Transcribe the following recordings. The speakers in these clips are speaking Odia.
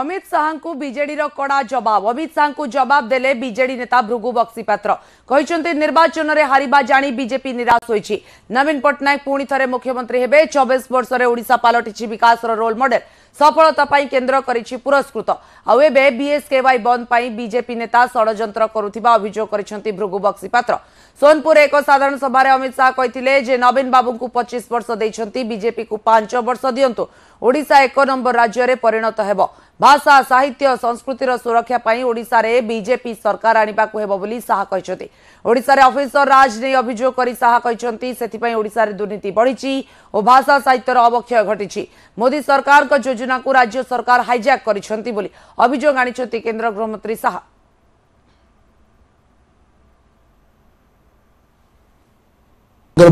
ଅମିତ ଶାହାଙ୍କୁ ବିଜେଡିର କଡ଼ା ଜବାବ ଅମିତ ଶାହାଙ୍କୁ ଜବାବ ଦେଲେ ବିଜେଡି ନେତା ଭୃଗୁ ବକ୍ସିପାତ୍ର କହିଛନ୍ତି ନିର୍ବାଚନରେ ହାରିବା ଜାଣି ବିଜେପି ନିରାଶ ହୋଇଛି ନବୀନ ପଟ୍ଟନାୟକ ପୁଣି ଥରେ ମୁଖ୍ୟମନ୍ତ୍ରୀ ହେବେ ଚବିଶ ବର୍ଷରେ ଓଡ଼ିଶା ପାଲଟିଛି ବିକାଶର ରୋଲ୍ ମଡେଲ ସଫଳତା ପାଇଁ କେନ୍ଦ୍ର କରିଛି ପୁରସ୍କୃତ ଆଉ ଏବେ ବିଏସ୍କେୱାଇ ବନ୍ଦ ପାଇଁ ବିଜେପି ନେତା ଷଡ଼ଯନ୍ତ୍ର କରୁଥିବା ଅଭିଯୋଗ କରିଛନ୍ତି ଭୃଗୁ ବକ୍ସିପାତ୍ର ସୋନପୁରରେ ଏକ ସାଧାରଣ ସଭାରେ ଅମିତ ଶାହା କହିଥିଲେ ଯେ ନବୀନ ବାବୁଙ୍କୁ ପଚିଶ ବର୍ଷ ଦେଇଛନ୍ତି ବିଜେପିକୁ ପାଞ୍ଚ ବର୍ଷ ଦିଅନ୍ତୁ ଓଡ଼ିଶା ଏକ ନମ୍ବର ରାଜ୍ୟରେ ପରିଣତ ହେବ ଭାଷା ସାହିତ୍ୟ ସଂସ୍କୃତିର ସୁରକ୍ଷା ପାଇଁ ଓଡ଼ିଶାରେ ବିଜେପି ସରକାର ଆଣିବାକୁ ହେବ ବୋଲି ଶାହା କହିଛନ୍ତି ଓଡ଼ିଶାରେ ଅଫିସର ରାଜ ନେଇ ଅଭିଯୋଗ କରି ଶାହା କହିଛନ୍ତି ସେଥିପାଇଁ ଓଡ଼ିଶାରେ ଦୁର୍ନୀତି ବଢ଼ିଛି ଓ ଭାଷା ସାହିତ୍ୟର ଅବକ୍ଷୟ ଘଟିଛି ମୋଦି ସରକାରଙ୍କ ଯୋଜନାକୁ ରାଜ୍ୟ ସରକାର ହାଇଜାକ୍ କରିଛନ୍ତି ବୋଲି ଅଭିଯୋଗ ଆଣିଛନ୍ତି କେନ୍ଦ୍ର ଗୃହମନ୍ତ୍ରୀ ଶାହା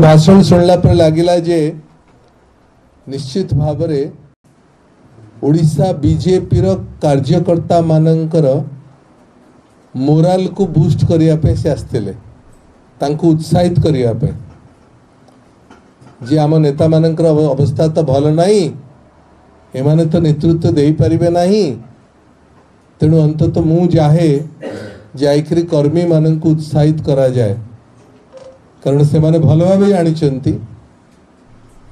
ଭାଷଣ ଶୁଣିଲା ପରେ ଲାଗିଲା ଯେ ନିଶ୍ଚିତ ଭାବରେ ଓଡ଼ିଶା ବିଜେପିର କାର୍ଯ୍ୟକର୍ତ୍ତାମାନଙ୍କର ମୋରାଲକୁ ବୁଷ୍ଟ କରିବା ପାଇଁ ସେ ଆସିଥିଲେ ତାଙ୍କୁ ଉତ୍ସାହିତ କରିବା ପାଇଁ ଯେ ଆମ ନେତାମାନଙ୍କର ଅବସ୍ଥା ତ ଭଲ ନାହିଁ ଏମାନେ ତ ନେତୃତ୍ୱ ଦେଇପାରିବେ ନାହିଁ ତେଣୁ ଅନ୍ତତଃ ମୁଁ ଚାହେ ଯାଇକରି କର୍ମୀମାନଙ୍କୁ ଉତ୍ସାହିତ କରାଯାଏ କାରଣ ସେମାନେ ଭଲ ଭାବେ ଜାଣିଛନ୍ତି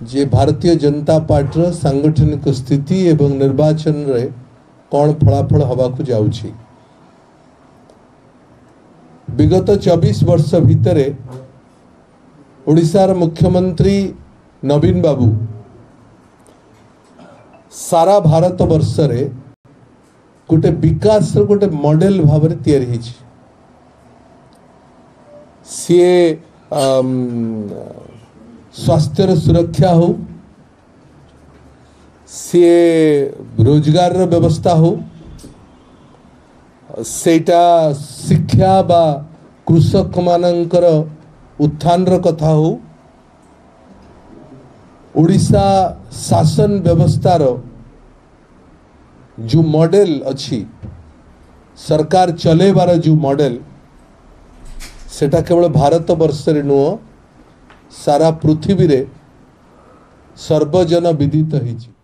ଯେ ଭାରତୀୟ ଜନତା ପାର୍ଟିର ସାଂଗଠନିକ ସ୍ଥିତି ଏବଂ ନିର୍ବାଚନରେ କ'ଣ ଫଳାଫଳ ହେବାକୁ ଯାଉଛି ବିଗତ ଚବିଶ ବର୍ଷ ଭିତରେ ଓଡ଼ିଶାର ମୁଖ୍ୟମନ୍ତ୍ରୀ ନବୀନ ବାବୁ ସାରା ଭାରତ ବର୍ଷରେ ଗୋଟେ ବିକାଶର ଗୋଟେ ମଡ଼େଲ ଭାବରେ ତିଆରି ହେଇଛି ସିଏ ସ୍ୱାସ୍ଥ୍ୟର ସୁରକ୍ଷା ହେଉ ସିଏ ରୋଜଗାରର ବ୍ୟବସ୍ଥା ହେଉ ସେଇଟା ଶିକ୍ଷା ବା କୃଷକମାନଙ୍କର ଉତ୍ଥାନର କଥା ହେଉ ଓଡ଼ିଶା ଶାସନ ବ୍ୟବସ୍ଥାର ଯେଉଁ ମଡ଼େଲ ଅଛି ସରକାର ଚଲେଇବାର ଯେଉଁ ମଡ଼େଲ ସେଟା କେବଳ ଭାରତ ବର୍ଷରେ ନୁହଁ ସାରା ପୃଥିବୀରେ ସର୍ବଜନ ବିଦିତ ହୋଇଛି